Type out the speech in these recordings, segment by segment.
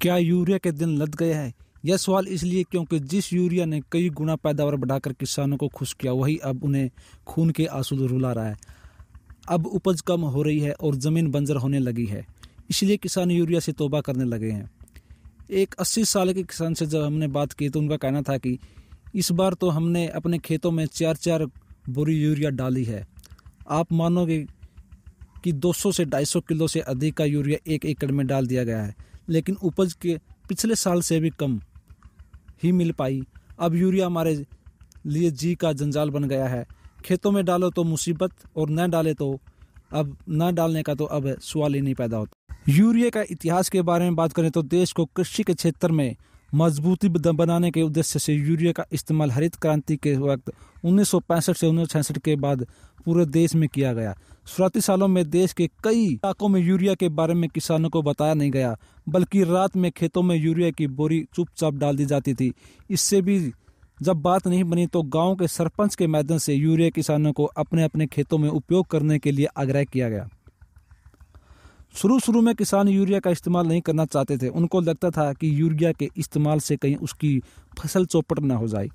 क्या यूरिया के दिन लद गए हैं यह सवाल इसलिए क्योंकि जिस यूरिया ने कई गुना पैदावार बढ़ाकर किसानों को खुश किया वही अब उन्हें खून के आंसू रुला रहा है अब उपज कम हो रही है और ज़मीन बंजर होने लगी है इसलिए किसान यूरिया से तोबा करने लगे हैं एक अस्सी साल के किसान से जब हमने बात की तो उनका कहना था कि इस बार तो हमने अपने खेतों में चार चार बोरी यूरिया डाली है आप मानोगे कि 200 से 250 किलो से अधिक का यूरिया एक एकड़ में डाल दिया गया है लेकिन उपज के पिछले साल से भी कम ही मिल पाई अब यूरिया हमारे लिए जी का जंजाल बन गया है खेतों में डालो तो मुसीबत और न डाले तो अब न डालने का तो अब सवाल ही नहीं पैदा होता यूरिया का इतिहास के बारे में बात करें तो देश को कृषि के क्षेत्र में मजबूती बनाने के उद्देश्य से यूरिया का इस्तेमाल हरित क्रांति के वक्त उन्नीस से उन्नीस के बाद पूरे देश में किया गया शुरुआती सालों में देश के कई इलाकों में यूरिया के बारे में किसानों को बताया नहीं गया बल्कि रात में खेतों में यूरिया की बोरी चुपचाप डाल दी जाती थी इससे भी जब बात नहीं बनी तो गांव के सरपंच के माध्यम से यूरिया किसानों को अपने अपने खेतों में उपयोग करने के लिए आग्रह किया गया शुरू शुरू में किसान यूरिया का इस्तेमाल नहीं करना चाहते थे उनको लगता था कि यूरिया के इस्तेमाल से कहीं उसकी फसल चौपट ना हो जाए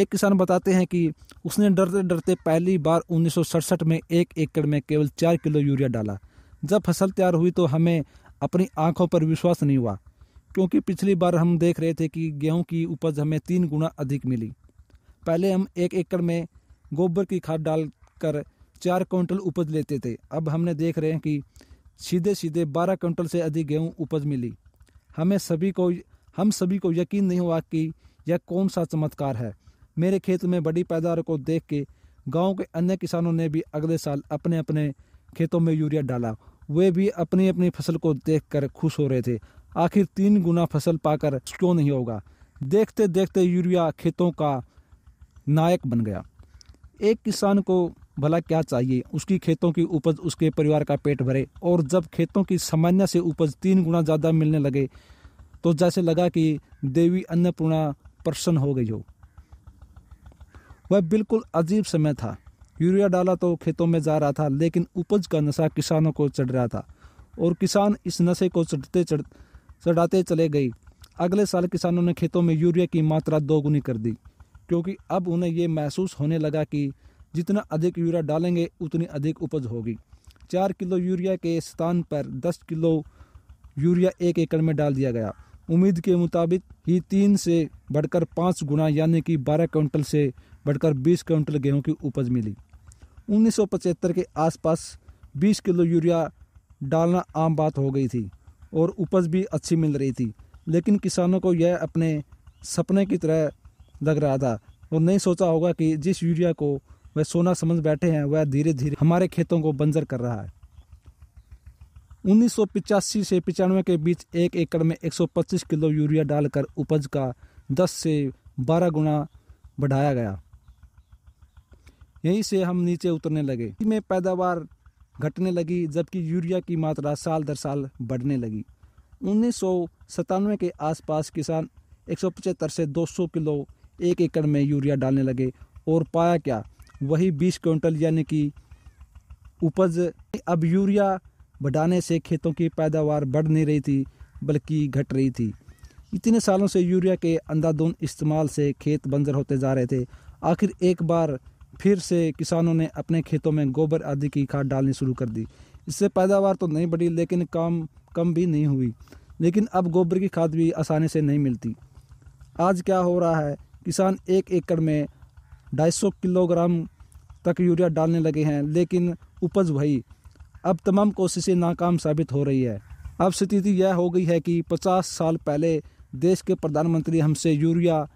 एक किसान बताते हैं कि उसने डरते डरते पहली बार उन्नीस में एक एकड़ में केवल चार किलो यूरिया डाला जब फसल तैयार हुई तो हमें अपनी आंखों पर विश्वास नहीं हुआ क्योंकि पिछली बार हम देख रहे थे कि गेहूं की उपज हमें तीन गुना अधिक मिली पहले हम एक एकड़ में गोबर की खाद डालकर चार क्विंटल उपज लेते थे अब हमने देख रहे हैं कि सीधे सीधे 12 क्विंटल से अधिक गेहूं उपज मिली हमें सभी को हम सभी को यकीन नहीं हुआ कि यह कौन सा चमत्कार है मेरे खेत में बड़ी पैदावार को देख के गाँव के अन्य किसानों ने भी अगले साल अपने अपने खेतों में यूरिया डाला वे भी अपनी अपनी फसल को देखकर खुश हो रहे थे आखिर तीन गुना फसल पाकर क्यों नहीं होगा देखते देखते यूरिया खेतों का नायक बन गया एक किसान को भला क्या चाहिए उसकी खेतों की उपज उसके परिवार का पेट भरे और जब खेतों की सामान्य से उपज तीन गुना ज़्यादा मिलने लगे तो जैसे लगा कि देवी अन्नपूर्णा प्रसन्न हो गई हो वह बिल्कुल अजीब समय था यूरिया डाला तो खेतों में जा रहा था लेकिन उपज का नशा किसानों को चढ़ रहा था और किसान इस नशे को चढ़ते चढ़ चढ़ाते चले गए अगले साल किसानों ने खेतों में यूरिया की मात्रा दोगुनी कर दी क्योंकि अब उन्हें यह महसूस होने लगा कि जितना अधिक यूरिया डालेंगे उतनी अधिक उपज होगी चार किलो यूरिया के स्थान पर दस किलो यूरिया एक एकड़ में डाल दिया गया उम्मीद के मुताबिक ही तीन से बढ़कर पाँच गुना यानी कि बारह क्विंटल से बढ़कर बीस क्विंटल गेहूं की उपज मिली उन्नीस के आसपास बीस किलो यूरिया डालना आम बात हो गई थी और उपज भी अच्छी मिल रही थी लेकिन किसानों को यह अपने सपने की तरह लग रहा था और नहीं सोचा होगा कि जिस यूरिया को वह सोना समझ बैठे हैं वह धीरे धीरे हमारे खेतों को बंजर कर रहा है उन्नीस से पचानवे के बीच एक एकड़ में 125 किलो यूरिया डालकर उपज का 10 से 12 गुना बढ़ाया गया यहीं से हम नीचे उतरने लगे में पैदावार घटने लगी जबकि यूरिया की मात्रा साल दर साल बढ़ने लगी उन्नीस के आसपास किसान एक से 200 किलो एक एकड़ में यूरिया डालने लगे और पाया क्या वही बीस क्विंटल यानी कि उपज अब यूरिया बढ़ाने से खेतों की पैदावार बढ़ नहीं रही थी बल्कि घट रही थी इतने सालों से यूरिया के अंधाधुन इस्तेमाल से खेत बंजर होते जा रहे थे आखिर एक बार फिर से किसानों ने अपने खेतों में गोबर आदि की खाद डालनी शुरू कर दी इससे पैदावार तो नहीं बढ़ी लेकिन काम कम भी नहीं हुई लेकिन अब गोबर की खाद भी आसानी से नहीं मिलती आज क्या हो रहा है किसान एक एकड़ में 250 किलोग्राम तक यूरिया डालने लगे हैं लेकिन उपज वही अब तमाम कोशिशें नाकाम साबित हो रही है अब स्थिति यह हो गई है कि 50 साल पहले देश के प्रधानमंत्री हमसे यूरिया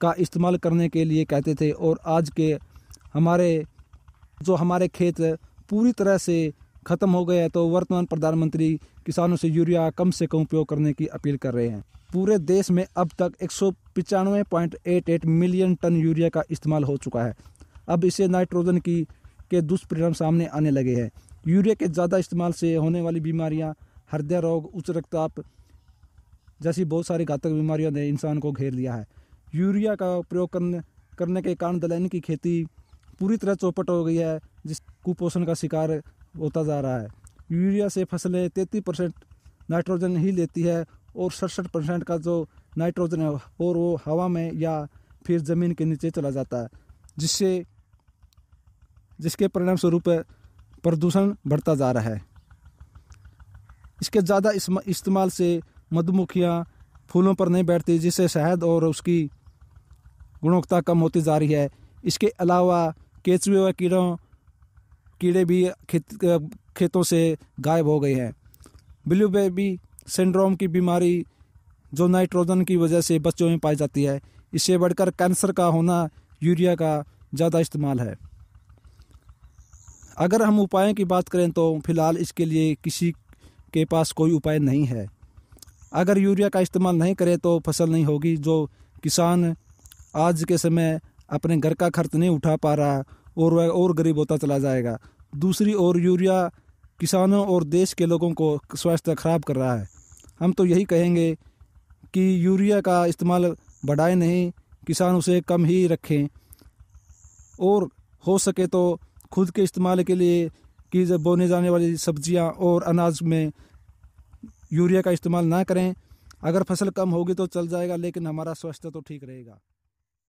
का इस्तेमाल करने के लिए कहते थे और आज के हमारे जो हमारे खेत पूरी तरह से ख़त्म हो गए हैं तो वर्तमान प्रधानमंत्री किसानों से यूरिया कम से कम उपयोग करने की अपील कर रहे हैं पूरे देश में अब तक एक मिलियन टन यूरिया का इस्तेमाल हो चुका है अब इसे नाइट्रोजन की के दुष्परिणाम सामने आने लगे हैं यूरिया के ज़्यादा इस्तेमाल से होने वाली बीमारियाँ हृदय रोग उच्च रक्तचाप जैसी बहुत सारी घातक बीमारियों ने इंसान को घेर लिया है यूरिया का प्रयोग करने करने के कारण दलहन की खेती पूरी तरह चौपट हो गई है जिस कुपोषण का शिकार होता जा रहा है यूरिया से फसलें तैतीस परसेंट नाइट्रोजन ही लेती है और सड़सठ परसेंट का जो नाइट्रोजन है और वो हवा में या फिर ज़मीन के नीचे चला जाता है जिससे जिसके परिणाम स्वरूप प्रदूषण बढ़ता जा रहा है इसके ज़्यादा इस्तेमाल से मधुमक्खियाँ फूलों पर नहीं बैठती जिससे शहद और उसकी गुणवत्ता कम होती जा रही है इसके अलावा केचुए व कीड़ों कीड़े भी खेत खेतों से गायब हो गए हैं ब्लू बेबी सिंड्रोम की बीमारी जो नाइट्रोजन की वजह से बच्चों में पाई जाती है इससे बढ़कर कैंसर का होना यूरिया का ज़्यादा इस्तेमाल है अगर हम उपायों की बात करें तो फ़िलहाल इसके लिए किसी के पास कोई उपाय नहीं है अगर यूरिया का इस्तेमाल नहीं करें तो फसल नहीं होगी जो किसान आज के समय अपने घर का खर्च नहीं उठा पा रहा और वह और गरीब होता चला जाएगा दूसरी ओर यूरिया किसानों और देश के लोगों को स्वास्थ्य खराब कर रहा है हम तो यही कहेंगे कि यूरिया का इस्तेमाल बढ़ाए नहीं किसान उसे कम ही रखें और हो सके तो खुद के इस्तेमाल के लिए कि जब बोने जाने वाली सब्जियां और अनाज में यूरिया का इस्तेमाल ना करें अगर फसल कम होगी तो चल जाएगा लेकिन हमारा स्वास्थ्य तो ठीक रहेगा